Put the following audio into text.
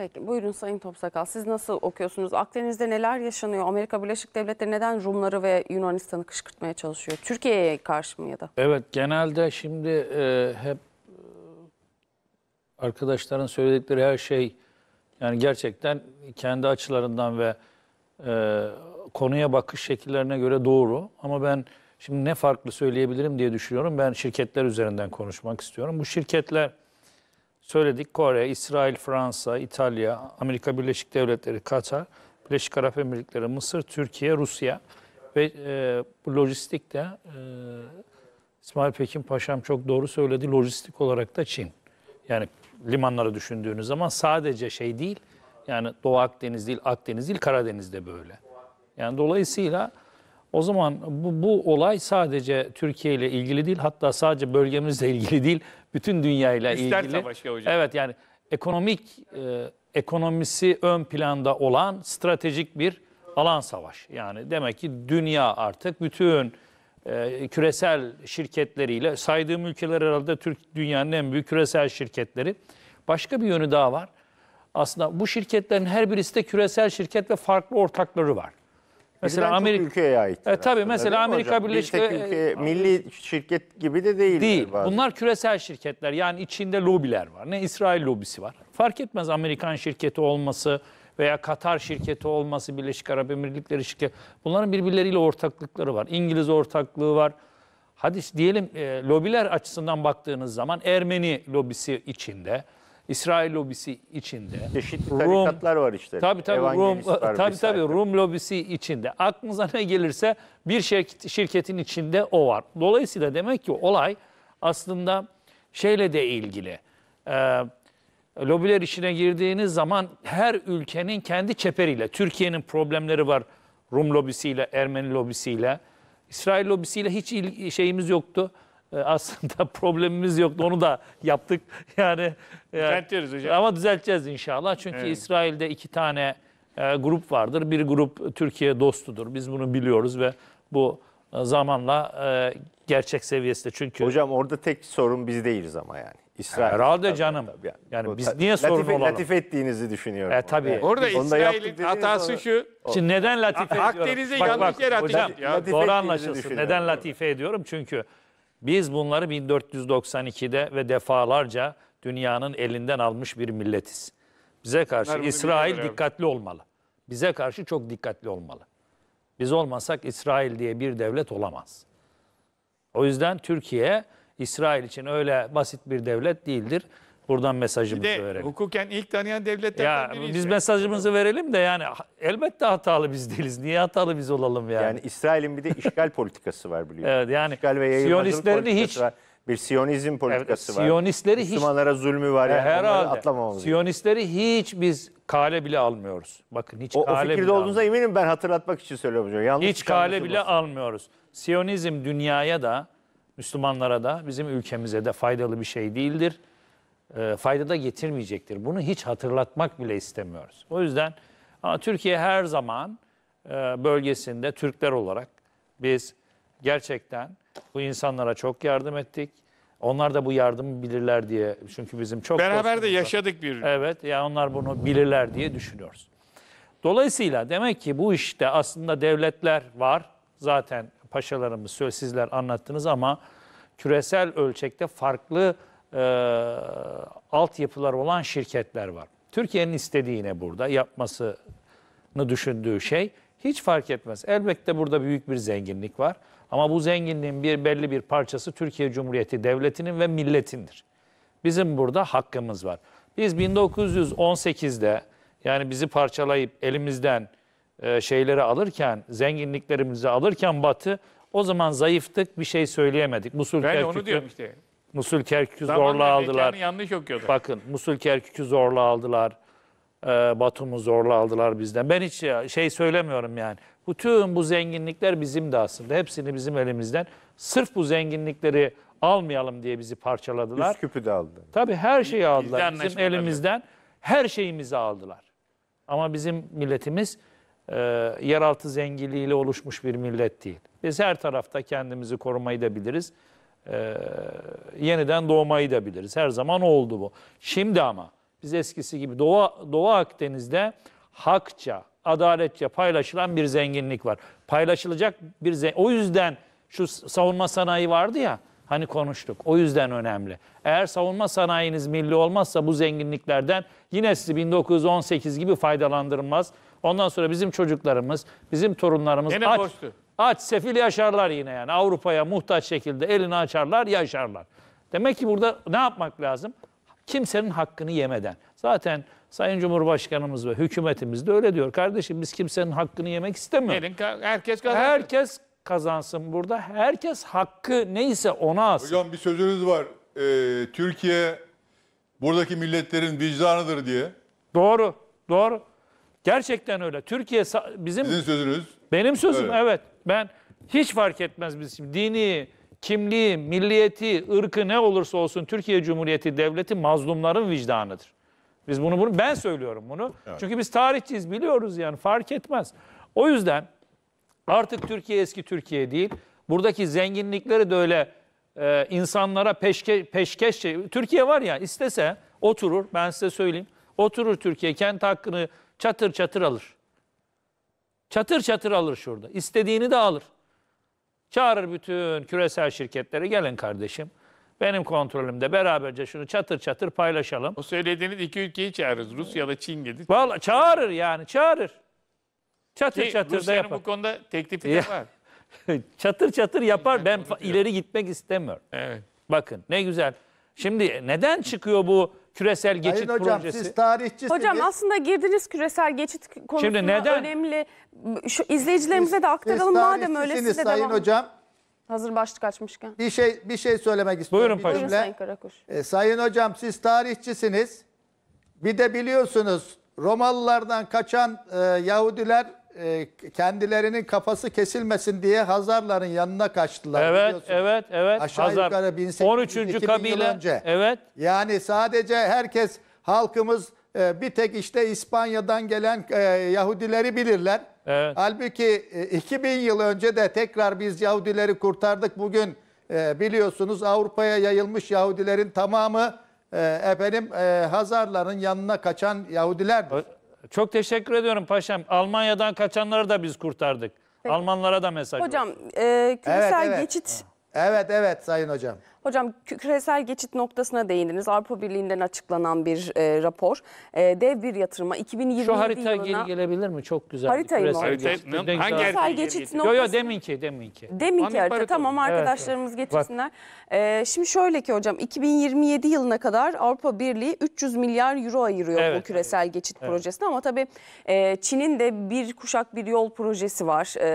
Peki buyurun Sayın Topsakal siz nasıl okuyorsunuz? Akdeniz'de neler yaşanıyor? Amerika Birleşik Devletleri neden Rumları ve Yunanistan'ı kışkırtmaya çalışıyor? Türkiye'ye karşı mı ya da? Evet genelde şimdi e, hep e, arkadaşların söyledikleri her şey yani gerçekten kendi açılarından ve e, konuya bakış şekillerine göre doğru. Ama ben şimdi ne farklı söyleyebilirim diye düşünüyorum. Ben şirketler üzerinden konuşmak istiyorum. Bu şirketler söyledik. Kore, İsrail, Fransa, İtalya, Amerika Birleşik Devletleri, Katar, Birleşik Arap Emirlikleri, Mısır, Türkiye, Rusya ve e, bu lojistik de e, İsmail Pekin Paşam çok doğru söyledi. Lojistik olarak da Çin. Yani limanları düşündüğünüz zaman sadece şey değil, yani Doğu Akdeniz değil, Akdeniz değil, Karadeniz de böyle. Yani dolayısıyla o zaman bu, bu olay sadece Türkiye ile ilgili değil, hatta sadece bölgemizle ilgili değil, bütün dünyayla Üstler ilgili. hocam. Evet yani ekonomik e, ekonomisi ön planda olan stratejik bir alan savaş. Yani demek ki dünya artık bütün e, küresel şirketleriyle saydığım ülkeler herhalde Türk dünyanın en büyük küresel şirketleri. Başka bir yönü daha var. Aslında bu şirketlerin her birisi de küresel şirket ve farklı ortakları var. Mesela Amerika ülkeye ait. E, tabii mesela Amerika Birleşik Devletleri milli şirket gibi de değil. Değil. Bazen. Bunlar küresel şirketler. Yani içinde lobiler var. Ne İsrail lobisi var. Fark etmez Amerikan şirketi olması veya Katar şirketi olması, Birleşik Arap Emirlikleri şirketi. Bunların birbirleriyle ortaklıkları var. İngiliz ortaklığı var. Hadi diyelim e, lobiler açısından baktığınız zaman Ermeni lobisi içinde. İsrail lobisi içinde. Çeşitli tarikatlar Rum, var işte. Tabii tabii Rum, tabii, tabii, Rum lobisi içinde. Aklınıza ne gelirse bir şirket, şirketin içinde o var. Dolayısıyla demek ki olay aslında şeyle de ilgili. Ee, lobiler işine girdiğiniz zaman her ülkenin kendi çeperiyle, Türkiye'nin problemleri var Rum lobisiyle, Ermeni lobisiyle, İsrail lobisiyle hiç şeyimiz yoktu. E, aslında problemimiz yoktu. Onu da yaptık. Yani, e, yani hocam. Ama düzelteceğiz inşallah. Çünkü evet. İsrail'de iki tane e, grup vardır. Bir grup Türkiye dostudur. Biz bunu biliyoruz ve bu zamanla gerçek seviyesinde. Çünkü Hocam orada tek sorun biz değiliz ama yani. İsrail. Herhalde tabii, canım. Tabii yani. yani biz niye sorun latife, olalım? Latif ettiğinizi düşünüyorum. E tabii. Yani. Orada İsrail'in hatası şu. Şimdi neden latife ediyorum? Akdeniz'e yanlış yer atacağım. Doğru anlaşılsın. Neden latife ediyorum? Çünkü biz bunları 1492'de ve defalarca dünyanın elinden almış bir milletiz. Bize karşı Bunlar İsrail dikkatli olmalı. Bize karşı çok dikkatli olmalı. Biz olmasak İsrail diye bir devlet olamaz. O yüzden Türkiye İsrail için öyle basit bir devlet değildir. Buradan mesajımızı bir de, verelim. Hukuken ilk tanıyan devletlerden ya, biriyiz. Biz mesajımızı verelim de yani elbette hatalı biz değiliz. Niye hatalı biz olalım yani? Yani İsrail'in bir de işgal politikası var biliyorsunuz. Evet yani işgal ve Siyonistlerin hiç var. bir Siyonizm politikası evet, var. Müslümanlara hiç zulmü var. Yani herhalde. Atlamamamız Siyonistleri hiç biz kale bile almıyoruz. Bakın hiç o, kale o fikirde olduğunuza almıyoruz. eminim ben hatırlatmak için söylüyorum hocam. Yanlış hiç kale bile olsun. almıyoruz. Siyonizm dünyaya da Müslümanlara da bizim ülkemize de faydalı bir şey değildir. E, fayda da getirmeyecektir. Bunu hiç hatırlatmak bile istemiyoruz. O yüzden ama Türkiye her zaman e, bölgesinde Türkler olarak biz gerçekten bu insanlara çok yardım ettik. Onlar da bu yardımı bilirler diye çünkü bizim çok beraber de yaşadık bir. Evet ya yani onlar bunu bilirler diye düşünüyoruz. Dolayısıyla demek ki bu işte aslında devletler var. Zaten paşalarımız sizler anlattınız ama küresel ölçekte farklı e, altyapılar olan şirketler var. Türkiye'nin istediği yine burada yapmasını düşündüğü şey hiç fark etmez. Elbette burada büyük bir zenginlik var. Ama bu zenginliğin bir belli bir parçası Türkiye Cumhuriyeti Devleti'nin ve milletindir. Bizim burada hakkımız var. Biz 1918'de yani bizi parçalayıp elimizden e, şeyleri alırken, zenginliklerimizi alırken Batı o zaman zayıftık, bir şey söyleyemedik. Bu ben Kerkük'te, onu diyorum işte. Musul Kerkük'ü Zamanla zorla aldılar. yanlış okuyordu. Bakın Musul Kerkük'ü zorla aldılar. Ee, Batum'u zorla aldılar bizden. Ben hiç şey söylemiyorum yani. Bütün bu zenginlikler bizim de aslında. Hepsini bizim elimizden. Sırf bu zenginlikleri almayalım diye bizi parçaladılar. Üsküp'ü de aldı. Tabii her şeyi aldılar. Bizim elimizden her şeyimizi aldılar. Ama bizim milletimiz e, yeraltı zenginliğiyle oluşmuş bir millet değil. Biz her tarafta kendimizi korumayı da biliriz e, yeniden doğmayı da biliriz. Her zaman oldu bu. Şimdi ama biz eskisi gibi Doğu, Doğu Akdeniz'de hakça, adaletçe paylaşılan bir zenginlik var. Paylaşılacak bir zenginlik. O yüzden şu savunma sanayi vardı ya hani konuştuk. O yüzden önemli. Eğer savunma sanayiniz milli olmazsa bu zenginliklerden yine sizi 1918 gibi faydalandırılmaz. Ondan sonra bizim çocuklarımız, bizim torunlarımız Yine aç, boştu. aç, sefil yaşarlar yine yani. Avrupa'ya muhtaç şekilde elini açarlar, yaşarlar. Demek ki burada ne yapmak lazım? Kimsenin hakkını yemeden. Zaten Sayın Cumhurbaşkanımız ve hükümetimiz de öyle diyor. Kardeşim biz kimsenin hakkını yemek istemiyoruz. Gelin, herkes kazansın. Herkes kazansın burada. Herkes hakkı neyse ona alsın. Hocam bir sözünüz var. Ee, Türkiye buradaki milletlerin vicdanıdır diye. Doğru, doğru. Gerçekten öyle. Türkiye bizim... Sizin sözünüz. Benim sözüm evet. evet. Ben hiç fark etmez bizim Dini, kimliği, milliyeti, ırkı ne olursa olsun Türkiye Cumhuriyeti Devleti mazlumların vicdanıdır. Biz bunu, bunu ben söylüyorum bunu. Evet. Çünkü biz tarihçiyiz biliyoruz yani fark etmez. O yüzden artık Türkiye eski Türkiye değil. Buradaki zenginlikleri de öyle e, insanlara peşke, peşkeş şey. Türkiye var ya istese oturur ben size söyleyeyim. Oturur Türkiye kendi hakkını Çatır çatır alır. Çatır çatır alır şurada. İstediğini de alır. Çağırır bütün küresel şirketlere gelin kardeşim. Benim kontrolümde beraberce şunu çatır çatır paylaşalım. O söylediğiniz iki ülkeyi çağırırız. Rusya da Çin dedi. Valla çağırır yani çağırır. Çatır Ki çatır da yapar. bu konuda teklifi de var. çatır çatır yapar. Ben ileri gitmek istemiyorum. Evet. Bakın ne güzel. Şimdi neden çıkıyor bu küresel geçit Sayın hocam, projesi. siz tarihçisiniz. Hocam aslında girdiniz küresel geçit konusuna Şimdi neden? önemli. Şu izleyicilerimize de aktaralım Siz madem öyle tarihçisiniz size Sayın devam. hocam. Hazır başlık açmışken. Bir şey bir şey söylemek istiyorum. Buyurun paşam. Buyurun Sayın Karakuş. E, sayın hocam siz tarihçisiniz. Bir de biliyorsunuz Romalılardan kaçan e, Yahudiler e, kendilerinin kafası kesilmesin diye Hazarların yanına kaçtılar. Evet, evet, evet. Aşağı Hazar. yukarı 1800, 13. kabile. Önce. Evet. Yani sadece herkes halkımız e, bir tek işte İspanya'dan gelen e, Yahudileri bilirler. Evet. Halbuki 2000 yıl önce de tekrar biz Yahudileri kurtardık. Bugün biliyorsunuz Avrupa'ya yayılmış Yahudilerin tamamı e, efendim Hazarların yanına kaçan Yahudilerdir. Evet. Çok teşekkür ediyorum paşam. Almanya'dan kaçanları da biz kurtardık. Peki. Almanlara da mesaj Hocam, olsun. e, küresel evet, evet. geçit Evet evet Sayın Hocam. Hocam küresel geçit noktasına değindiniz. Avrupa Birliği'nden açıklanan bir e, rapor. E, dev bir yatırıma 2020 Şu harita yılına... geri gelebilir mi? Çok güzel. Haritayı mı? Harita, geçit, hangi küresel geçit noktası? Yok yok deminki deminki. Deminki Anlık harita harita tamam arkadaşlarımız evet, getirsinler. E, şimdi şöyle ki hocam 2027 yılına kadar Avrupa Birliği 300 milyar euro ayırıyor evet, bu küresel evet. geçit evet. projesine. Ama tabii e, Çin'in de bir kuşak bir yol projesi var. E,